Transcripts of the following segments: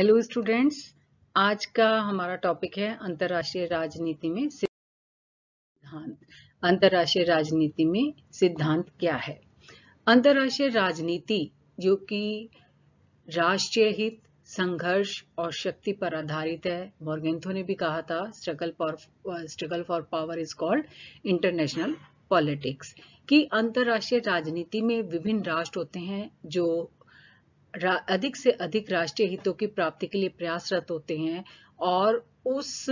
hello students आज का हमारा टॉपिक है अंतरराष्ट्रीय राजनीति में सिद्धांत अंतरराष्ट्रीय राजनीति में सिद्धांत क्या है अंतरराष्ट्रीय राजनीति जो कि राष्ट्रीय हित संघर्ष और शक्ति पर आधारित है मॉर्गेंथो ने भी कहा था struggle for struggle for power is called international politics कि अंतर्राष्ट्रीय राजनीति में विभिन्न राष्ट्र होते हैं जो अधिक से अधिक राष्ट्रीय हितों की प्राप्ति के लिए प्रयासरत होते हैं और उस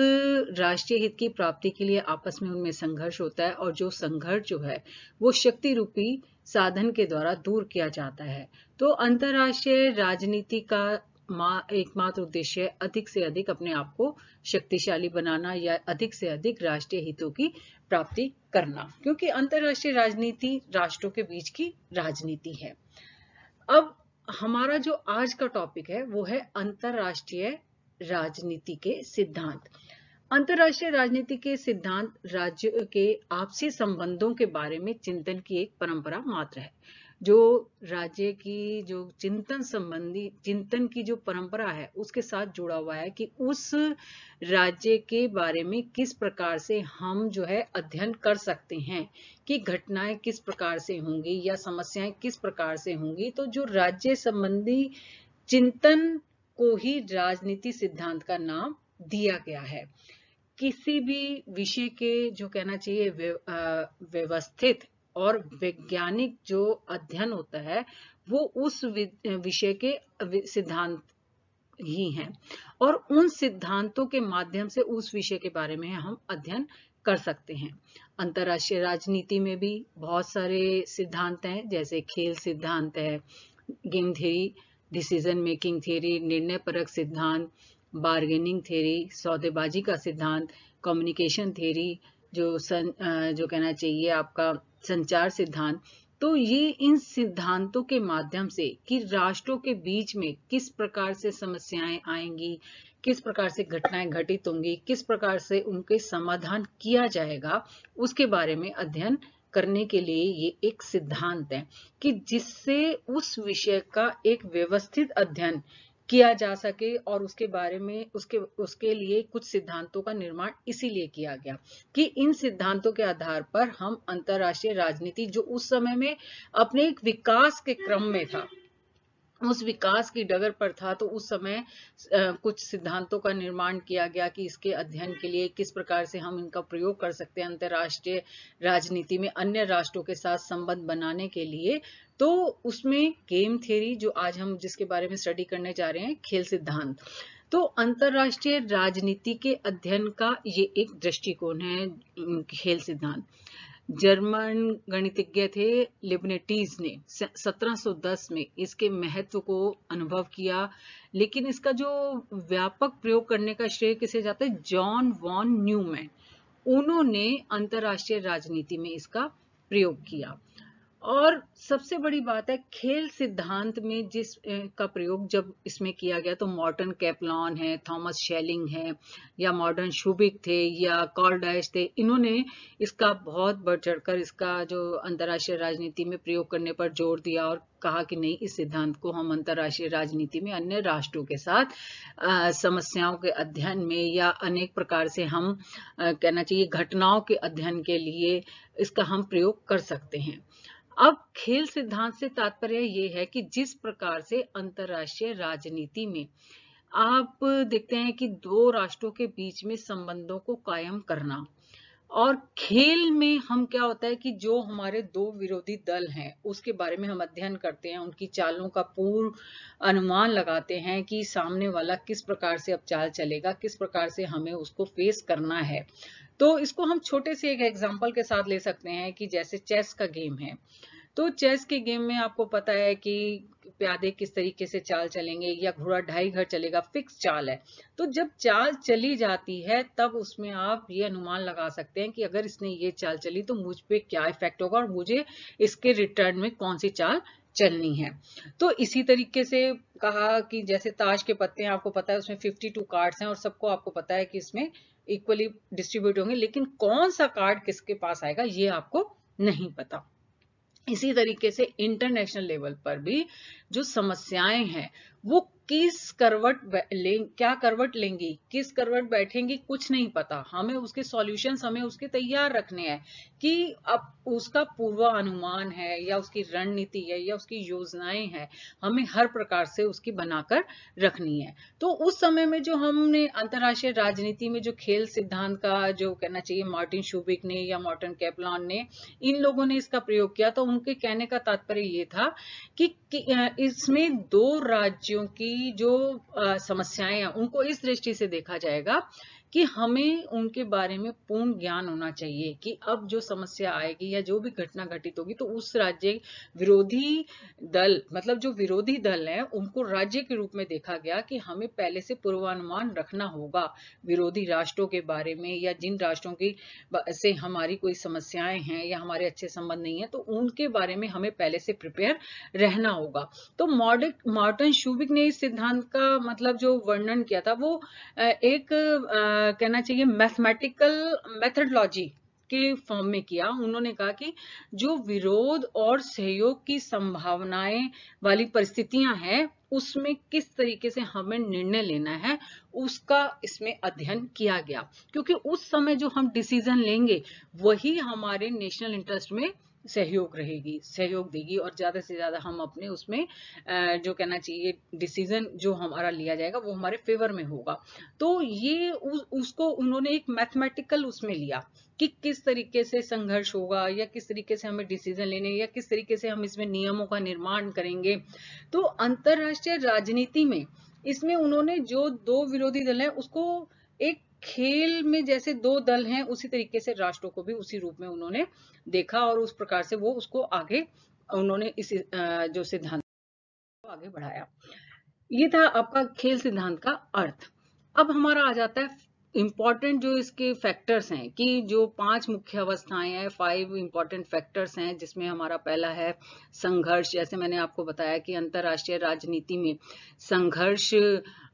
राष्ट्रीय हित की प्राप्ति के लिए आपस में उनमें संघर्ष होता है और जो संघर्ष जो है वो शक्ति रूपी साधन के द्वारा दूर किया जाता है तो अंतरराष्ट्रीय राजनीति का एकमात्र उद्देश्य अधिक से अधिक अपने आप को शक्तिशाली बनाना या अधिक से अधिक राष्ट्रीय हितों की प्राप्ति करना क्योंकि अंतर्राष्ट्रीय राजनीति राष्ट्रों के बीच की राजनीति है अब हमारा जो आज का टॉपिक है वो है अंतर्राष्ट्रीय राजनीति के सिद्धांत अंतर्राष्ट्रीय राजनीति के सिद्धांत राज्य के आपसी संबंधों के बारे में चिंतन की एक परंपरा मात्र है जो राज्य की जो चिंतन संबंधी चिंतन की जो परंपरा है उसके साथ जुड़ा हुआ है कि उस राज्य के बारे में किस प्रकार से हम जो है अध्ययन कर सकते हैं कि घटनाएं किस प्रकार से होंगी या समस्याएं किस प्रकार से होंगी तो जो राज्य संबंधी चिंतन को ही राजनीति सिद्धांत का नाम दिया गया है किसी भी विषय के जो कहना चाहिए व्यवस्थित और वैज्ञानिक जो अध्ययन होता है वो उस विषय के सिद्धांत ही हैं और उन सिद्धांतों के माध्यम से उस विषय के बारे में हम अध्ययन कर सकते हैं अंतर्राष्ट्रीय राजनीति में भी बहुत सारे सिद्धांत हैं जैसे खेल सिद्धांत है game theory decision making theory निर्णय परक सिद्धांत बार्गेनिंग थ्योरी सौदेबाजी का सिद्धांत कम्युनिकेशन थ्योरी जो सन जो कहना चाहिए आपका संचार सिद्धांत तो ये इन सिद्धांतों के माध्यम से कि राष्ट्रों के बीच में किस प्रकार से समस्याएं आएंगी किस प्रकार से घटनाएं घटित होंगी किस प्रकार से उनके समाधान किया जाएगा उसके बारे में अध्ययन करने के लिए ये एक सिद्धांत है कि जिससे उस विषय का एक व्यवस्थित अध्ययन किया जा सके और उसके बारे में उसके उसके लिए कुछ सिद्धांतों का निर्माण इसीलिए किया गया कि इन सिद्धांतों के आधार पर हम अंतरराष्ट्रीय राजनीति जो उस समय में अपने एक विकास के क्रम में था उस विकास की डगर पर था तो उस समय कुछ सिद्धांतों का निर्माण किया गया कि इसके अध्ययन के लिए किस प्रकार से हम इनका प्रयोग कर सकते हैं अंतरराष्ट्रीय राजनीति में अन्य राष्ट्रों के साथ संबंध बनाने के लिए तो उसमें गेम थ्योरी जो आज हम जिसके बारे में स्टडी करने जा रहे हैं खेल सिद्धांत तो अंतरराष्ट्रीय राजनीति के अध्ययन का ये एक दृष्टिकोण है खेल सिद्धांत जर्मन गणितज्ञ थे लिबनेटीज ने 1710 में इसके महत्व को अनुभव किया लेकिन इसका जो व्यापक प्रयोग करने का श्रेय किसे जाता है जॉन वॉन न्यूमैन उन्होंने अंतरराष्ट्रीय राजनीति में इसका प्रयोग किया और सबसे बड़ी बात है खेल सिद्धांत में जिस का प्रयोग जब इसमें किया गया तो मॉर्टन कैपलॉन है थॉमस शेलिंग है या मॉडर्न शुबिक थे या कॉर्डाइश थे इन्होंने इसका बहुत बढ़ चढ़कर इसका जो अंतर्राष्ट्रीय राजनीति में प्रयोग करने पर जोर दिया और कहा कि नहीं इस सिद्धांत को हम अंतर्राष्ट्रीय राजनीति में अन्य राष्ट्रों के साथ आ, समस्याओं के अध्ययन में या अनेक प्रकार से हम आ, कहना चाहिए घटनाओं के अध्ययन के लिए इसका हम प्रयोग कर सकते हैं अब खेल सिद्धांत से तात्पर्य ये है कि जिस प्रकार से अंतर्राष्ट्रीय राजनीति में आप देखते हैं कि दो राष्ट्रों के बीच में संबंधों को कायम करना और खेल में हम क्या होता है कि जो हमारे दो विरोधी दल हैं उसके बारे में हम अध्ययन करते हैं उनकी चालों का पूर्व अनुमान लगाते हैं कि सामने वाला किस प्रकार से अब चाल चलेगा किस प्रकार से हमें उसको फेस करना है तो इसको हम छोटे से एक एग्जाम्पल के साथ ले सकते हैं कि जैसे चेस का गेम है तो चेस के गेम में आपको पता है कि प्यादे किस तरीके से चाल चलेंगे या घोड़ा ढाई घर चलेगा फिक्स चाल है तो जब चाल चली जाती है तब उसमें आप ये अनुमान लगा सकते हैं कि अगर इसने ये चाल चली तो मुझ पे क्या इफेक्ट होगा और मुझे इसके रिटर्न में कौन सी चाल चलनी है तो इसी तरीके से कहा कि जैसे ताश के पत्ते हैं आपको पता है उसमें 52 कार्ड्स हैं और सबको आपको पता है कि इसमें इक्वली डिस्ट्रीब्यूट होंगे लेकिन कौन सा कार्ड किसके पास आएगा ये आपको नहीं पता इसी तरीके से इंटरनेशनल लेवल पर भी जो समस्याएं हैं वो किस करवट क्या करवट लेंगी किस करवट बैठेंगी कुछ नहीं पता हमें उसके सॉल्यूशन हमें उसके तैयार रखने हैं कि अब उसका पूर्वानुमान है या उसकी रणनीति है या उसकी योजनाएं हैं हमें हर प्रकार से उसकी बनाकर रखनी है तो उस समय में जो हमने अंतर्राष्ट्रीय राजनीति में जो खेल सिद्धांत का जो कहना चाहिए मार्टिन शुबिक ने या मार्टिन कैपलॉन ने इन लोगों ने इसका प्रयोग किया तो उनके कहने का तात्पर्य ये था कि, कि इसमें दो राज्य बच्चियों की जो समस्याएं हैं उनको इस दृष्टि से देखा जाएगा कि हमें उनके बारे में पूर्ण ज्ञान होना चाहिए कि अब जो समस्या आएगी या जो भी घटना घटित होगी तो उस राज्य विरोधी दल मतलब जो विरोधी दल है उनको राज्य के रूप में देखा गया कि हमें पहले से पूर्वानुमान रखना होगा विरोधी राष्ट्रों के बारे में या जिन राष्ट्रों की से हमारी कोई समस्याएं हैं या हमारे अच्छे संबंध नहीं है तो उनके बारे में हमें पहले से प्रिपेयर रहना होगा तो मॉडर्न मार्टन शूबिक ने इस सिद्धांत का मतलब जो वर्णन किया था वो एक आ, कहना चाहिए मैथमेटिकल मेथडोलॉजी के फॉर्म में किया उन्होंने कहा कि जो विरोध और सहयोग की संभावनाएं वाली परिस्थितियां हैं उसमें किस तरीके से हमें निर्णय लेना है उसका इसमें अध्ययन किया गया क्योंकि उस समय जो हम डिसीजन लेंगे वही हमारे नेशनल इंटरेस्ट में सहयोग रहेगी सहयोग देगी और ज़्यादा से ज़्यादा हम अपने उसमें जो कहना चाहिए डिसीजन जो हमारा लिया जाएगा वो हमारे फेवर में होगा तो ये उस, उसको उन्होंने एक मैथमेटिकल उसमें लिया कि किस तरीके से संघर्ष होगा या किस तरीके से हमें डिसीजन लेने या किस तरीके से हम इसमें नियमों का निर्माण करेंगे तो अंतरराष्ट्रीय राजनीति में इसमें उन्होंने जो दो विरोधी दल हैं उसको एक खेल में जैसे दो दल हैं उसी तरीके से राष्ट्रों को भी उसी रूप में उन्होंने देखा और उस प्रकार से वो उसको आगे उन्होंने इस जो सिद्धांत को आगे बढ़ाया ये था आपका खेल सिद्धांत का अर्थ अब हमारा आ जाता है इम्पॉर्टेंट जो इसके फैक्टर्स हैं कि जो पांच मुख्य अवस्थाएं हैं फाइव इम्पॉर्टेंट फैक्टर्स हैं जिसमें हमारा पहला है संघर्ष जैसे मैंने आपको बताया कि अंतर्राष्ट्रीय राजनीति में संघर्ष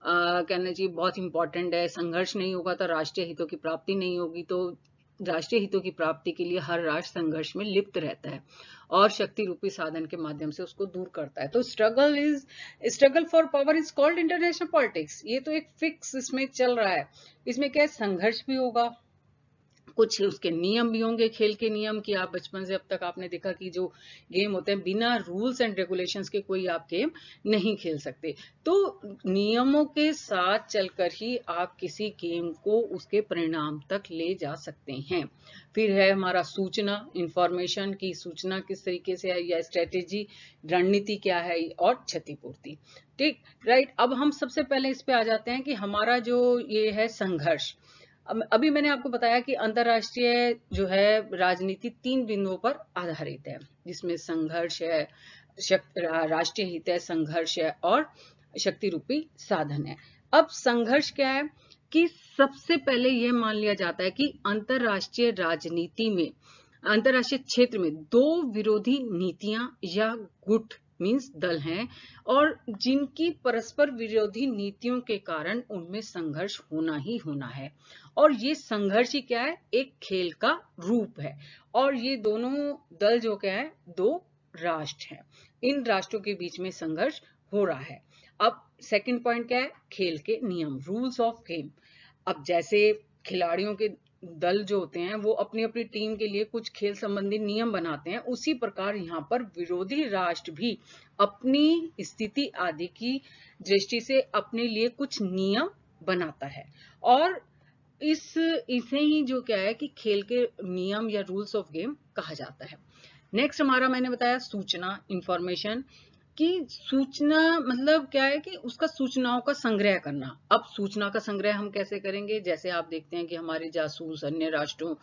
कहना चाहिए बहुत इंपॉर्टेंट है संघर्ष नहीं होगा तो राष्ट्रीय हितों की प्राप्ति नहीं होगी तो राष्ट्रीय हितों की प्राप्ति के लिए हर राष्ट्र संघर्ष में लिप्त रहता है और शक्ति रूपी साधन के माध्यम से उसको दूर करता है तो struggle is struggle for power is called international politics ये तो एक फिक्स इसमें चल रहा है इसमें क्या संघर्ष भी होगा कुछ उसके नियम भी होंगे खेल के नियम कि आप बचपन से अब तक आपने देखा कि जो गेम होते हैं बिना रूल्स एंड रेगुलेशंस के कोई आप गेम नहीं खेल सकते तो नियमों के साथ चलकर ही आप किसी गेम को उसके परिणाम तक ले जा सकते हैं फिर है हमारा सूचना इंफॉर्मेशन की सूचना किस तरीके से है या स्ट्रेटेजी रणनीति क्या है और क्षतिपूर्ति ठीक राइट अब हम सबसे पहले इस पे आ जाते हैं कि हमारा जो ये है संघर्ष अभी मैंने आपको बताया कि अंतर्राष्ट्रीय जो है राजनीति तीन बिंदुओं पर आधारित है जिसमें संघर्ष है राष्ट्रीय हित है संघर्ष है और शक्ति रूपी साधन है अब संघर्ष क्या है कि सबसे पहले यह मान लिया जाता है कि अंतरराष्ट्रीय राजनीति में अंतरराष्ट्रीय क्षेत्र में दो विरोधी नीतियां या गुट मीन्स दल हैं और जिनकी परस्पर विरोधी नीतियों के कारण उनमें संघर्ष होना ही होना है और ये संघर्ष ही क्या है एक खेल का रूप है और ये दोनों दल जो क्या है दो राष्ट्र हैं इन राष्ट्रों के बीच में संघर्ष हो रहा है अब सेकंड पॉइंट क्या है खेल के नियम रूल्स ऑफ गेम अब जैसे खिलाड़ियों के दल जो होते हैं वो अपनी अपनी टीम के लिए कुछ खेल संबंधी नियम बनाते हैं उसी प्रकार यहाँ पर विरोधी राष्ट्र भी अपनी स्थिति आदि की दृष्टि से अपने लिए कुछ नियम बनाता है और इस इसे ही जो क्या है कि खेल के नियम या रूल्स ऑफ गेम कहा जाता है नेक्स्ट हमारा मैंने बताया सूचना इंफॉर्मेशन कि सूचना मतलब क्या है कि उसका सूचनाओं का संग्रह करना अब सूचना का संग्रह हम कैसे करेंगे जैसे आप देखते हैं कि हमारे जासूस अन्य राष्ट्रों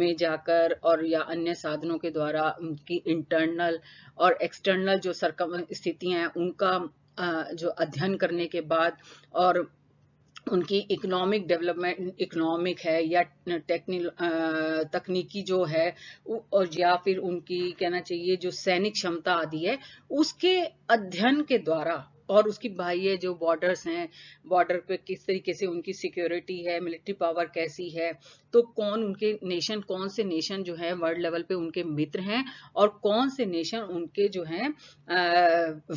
में जाकर और या अन्य साधनों के द्वारा उनकी इंटरनल और एक्सटर्नल जो सरकम स्थितियां हैं उनका जो अध्ययन करने के बाद और उनकी इकोनॉमिक डेवलपमेंट इकोनॉमिक है या टेक्निक तकनीकी जो है और या फिर उनकी कहना चाहिए जो सैनिक क्षमता आदि है उसके अध्ययन के द्वारा और उसकी बाह्य जो बॉर्डर्स हैं बॉर्डर पे किस तरीके से उनकी सिक्योरिटी है मिलिट्री पावर कैसी है तो कौन उनके नेशन कौन से नेशन जो है वर्ल्ड लेवल पे उनके मित्र हैं और कौन से नेशन उनके जो हैं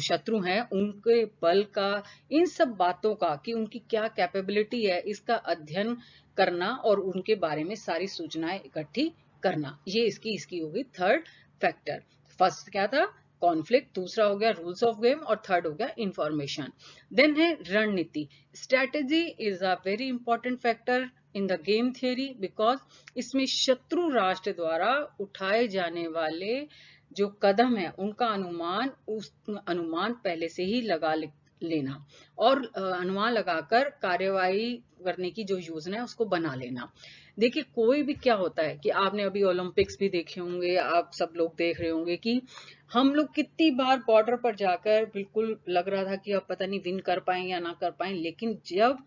शत्रु हैं उनके बल का इन सब बातों का कि उनकी क्या कैपेबिलिटी है इसका अध्ययन करना और उनके बारे में सारी सूचनाएं इकट्ठी करना ये इसकी इसकी होगी थर्ड फैक्टर फर्स्ट क्या था कॉन्फ्लिक्ट दूसरा हो गया रूल्स ऑफ गेम और थर्ड हो गया इंफॉर्मेशन देन है रणनीति strategy is a very important factor in the game theory because इसमें शत्रु राष्ट्र द्वारा उठाए जाने वाले जो कदम है उनका अनुमान उस अनुमान पहले से ही लगा लेना और अनुमान लगाकर कार्यवाही करने की जो योजना है उसको बना लेना देखिए कोई भी क्या होता है कि आपने अभी ओलंपिक्स भी देखे होंगे आप सब लोग देख रहे होंगे कि हम लोग कितनी बार बॉर्डर पर जाकर बिल्कुल लग रहा था कि अब पता नहीं विन कर पाए या ना कर पाए लेकिन जब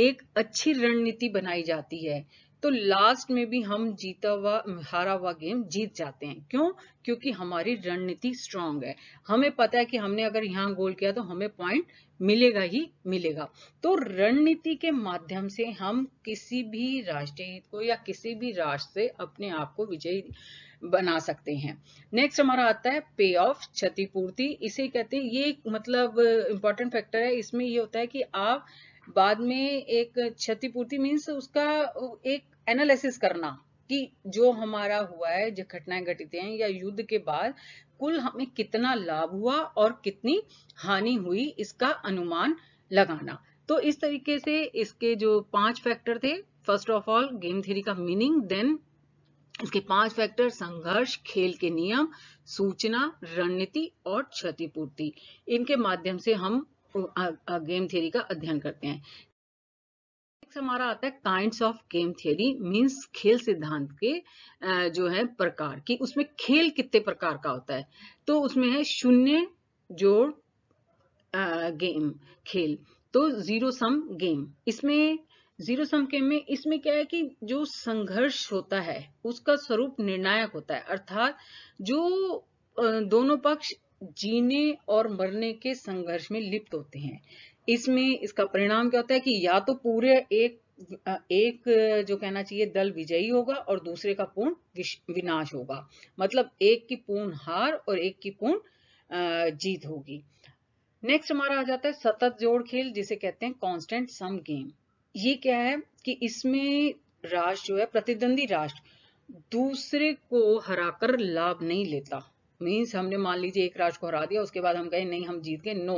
एक अच्छी रणनीति बनाई जाती है तो लास्ट में भी हम जीता हुआ हारा हुआ गेम जीत जाते हैं क्यों क्योंकि हमारी रणनीति स्ट्रांग है हमें पता है कि हमने अगर यहाँ गोल किया तो हमें पॉइंट मिलेगा ही मिलेगा तो रणनीति के माध्यम से हम किसी भी राष्ट्रीय हित को या किसी भी राष्ट्र से अपने आप को विजयी बना सकते हैं नेक्स्ट हमारा आता है पे ऑफ क्षतिपूर्ति इसे कहते हैं ये मतलब इंपॉर्टेंट फैक्टर है इसमें ये होता है कि आप बाद में एक क्षतिपूर्ति मीन्स उसका एक एनालिसिस करना कि जो हमारा हुआ है जो घटनाएं घटित हैं या युद्ध के बाद कुल हमें कितना लाभ हुआ और कितनी हानि हुई इसका अनुमान लगाना तो इस तरीके से इसके जो पांच फैक्टर थे first of all game theory का मीनिंग देन इसके पांच फैक्टर संघर्ष खेल के नियम सूचना रणनीति और क्षतिपूर्ति इनके माध्यम से हम गेम थ्योरी का अध्ययन करते हैं हमारा आता है kind of game theory means खेल सिद्धांत के जो है प्रकार की उसमें खेल कितने प्रकार का होता है तो उसमें है शून्य जोड़ गेम खेल तो जीरो सम गेम इसमें जीरो सम के में इसमें क्या है कि जो संघर्ष होता है उसका स्वरूप निर्णायक होता है अर्थात जो दोनों पक्ष जीने और मरने के संघर्ष में लिप्त होते हैं इसमें इसका परिणाम क्या होता है कि या तो पूरे एक एक जो कहना चाहिए दल विजयी होगा और दूसरे का पूर्ण विनाश होगा मतलब एक की पूर्ण हार और एक की पूर्ण जीत होगी नेक्स्ट हमारा आ जाता है सतत जोड़ खेल जिसे कहते हैं कांस्टेंट सम गेम ये क्या है कि इसमें राष्ट्र जो है प्रतिद्वंदी राष्ट्र दूसरे को हराकर लाभ नहीं लेता मीन्स हमने मान लीजिए एक राष्ट्र को हरा दिया उसके बाद हम कहें नहीं हम जीत गए नो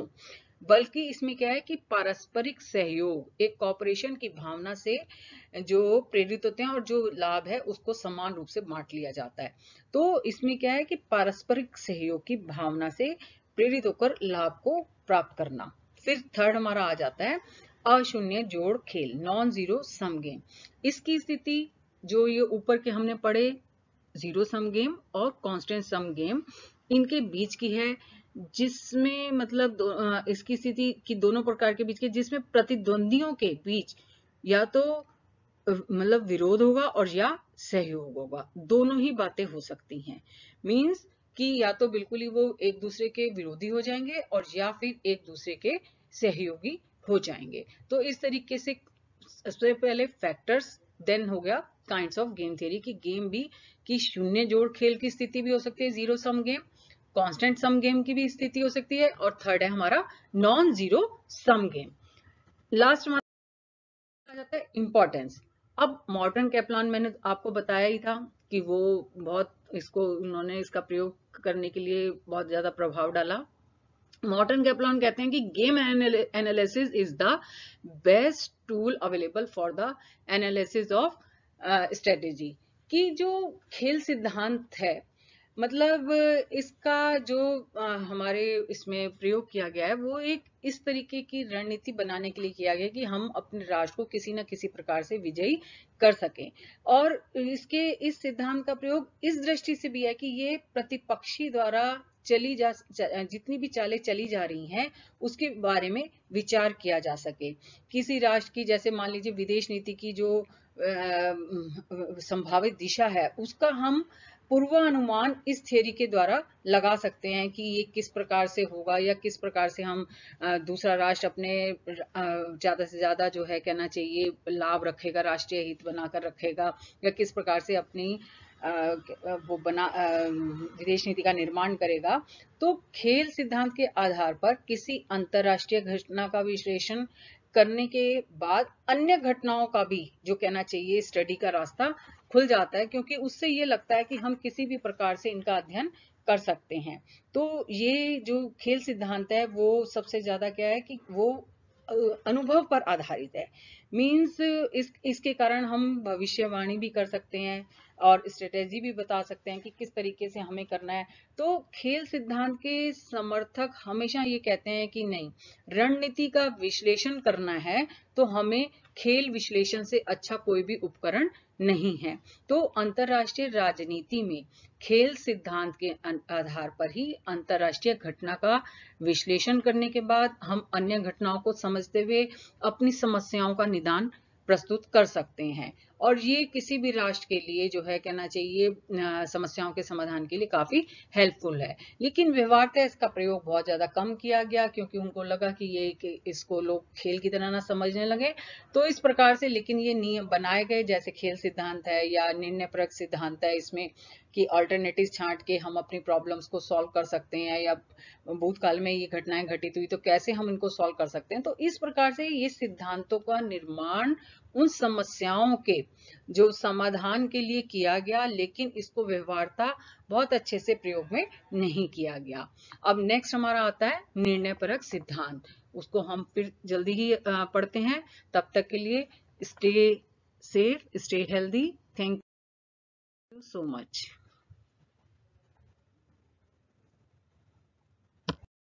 बल्कि इसमें क्या है कि पारस्परिक सहयोग एक कॉपरेशन की भावना से जो प्रेरित होते हैं और जो लाभ है उसको समान रूप से बांट लिया जाता है तो इसमें क्या है कि पारस्परिक सहयोग की भावना से प्रेरित होकर लाभ को प्राप्त करना फिर थर्ड हमारा आ जाता है अशून्य जोड़ खेल नॉन जीरो सम गेम इसकी स्थिति जो ये ऊपर के हमने पढ़े जीरो सम गेम और कांस्टेंट सम गेम इनके बीच की है जिसमें मतलब इसकी स्थिति की दोनों प्रकार के बीच के जिसमें प्रतिद्वंदियों के बीच या तो मतलब विरोध होगा और या सहयोग होगा दोनों ही बातें हो सकती हैं मींस कि या तो बिल्कुल ही वो एक दूसरे के विरोधी हो जाएंगे और या फिर एक दूसरे के सहयोगी हो जाएंगे तो इस तरीके से सबसे पहले फैक्टर्स देन हो गया काइंड ऑफ गेम थियरी की गेम भी की शून्य जोड़ खेल की स्थिति भी हो सकती है zero sum game constant sum game की भी स्थिति हो सकती है और थर्ड है हमारा non zero sum game last हमारा जाता है इंपॉर्टेंस अब मॉडर्न कैप्लॉन मैंने आपको बताया ही था कि वो बहुत इसको उन्होंने इसका प्रयोग करने के लिए बहुत ज़्यादा प्रभाव डाला मॉडर्न गैपलॉन कहते हैं कि game analysis is the best tool available for the analysis of strategy कि जो खेल सिद्धांत है मतलब इसका जो आ, हमारे इसमें प्रयोग किया गया है वो एक इस तरीके की रणनीति बनाने के लिए किया गया कि हम अपने राष्ट्र को किसी ना किसी प्रकार से विजयी कर सकें और इसके इस सिद्धांत का प्रयोग इस दृष्टि से भी है कि ये प्रतिपक्षी द्वारा चली जा जितनी भी चालें चली जा रही हैं उसके बारे में विचार किया जा सके किसी राष्ट्र की जैसे मान लीजिए विदेश नीति की जो संभावित दिशा है उसका हम पूर्वानुमान इस थ्योरी के द्वारा लगा सकते हैं कि ये किस प्रकार से होगा या किस प्रकार से हम दूसरा राष्ट्र अपने ज़्यादा से ज़्यादा जो है कहना चाहिए लाभ रखेगा राष्ट्रीय हित बनाकर रखेगा या किस प्रकार से अपनी वो बना विदेश नीति का निर्माण करेगा तो खेल सिद्धांत के आधार पर किसी अंतरराष्ट्रीय घटना का विश्लेषण करने के बाद अन्य घटनाओं का भी जो कहना चाहिए स्टडी का रास्ता खुल जाता है क्योंकि उससे ये लगता है कि हम किसी भी प्रकार से इनका अध्ययन कर सकते हैं तो ये जो खेल सिद्धांत है वो सबसे ज्यादा क्या है कि वो अनुभव पर आधारित है मीन्स इस इसके कारण हम भविष्यवाणी भी कर सकते हैं और स्ट्रेटेजी भी बता सकते हैं कि किस तरीके से हमें करना है तो खेल सिद्धांत के समर्थक हमेशा ये कहते हैं कि नहीं रणनीति का विश्लेषण करना है तो हमें खेल विश्लेषण से अच्छा कोई भी उपकरण नहीं है तो अंतर्राष्ट्रीय राजनीति में खेल सिद्धांत के आधार पर ही अंतरराष्ट्रीय घटना का विश्लेषण करने के बाद हम अन्य घटनाओं को समझते हुए अपनी समस्याओं का निदान प्रस्तुत कर सकते हैं और ये किसी भी राष्ट्र के लिए जो है कहना चाहिए समस्याओं के समाधान के लिए काफ़ी हेल्पफुल है लेकिन तय इसका प्रयोग बहुत ज़्यादा कम किया गया क्योंकि उनको लगा कि ये कि इसको लोग खेल की तरह ना समझने लगे तो इस प्रकार से लेकिन ये नियम बनाए गए जैसे खेल सिद्धांत है या निर्णय परक सिद्धांत है इसमें कि अल्टरनेटिव छांट के हम अपनी प्रॉब्लम्स को सॉल्व कर सकते हैं या भूतकाल में ये घटनाएं घटित हुई तो कैसे हम इनको सॉल्व कर सकते हैं तो इस प्रकार से ये सिद्धांतों का निर्माण उन समस्याओं के जो समाधान के लिए किया गया लेकिन इसको व्यवहारता बहुत अच्छे से प्रयोग में नहीं किया गया अब नेक्स्ट हमारा आता है निर्णय परक सिद्धांत उसको हम फिर जल्दी ही पढ़ते हैं तब तक के लिए stay safe stay healthy thank you so much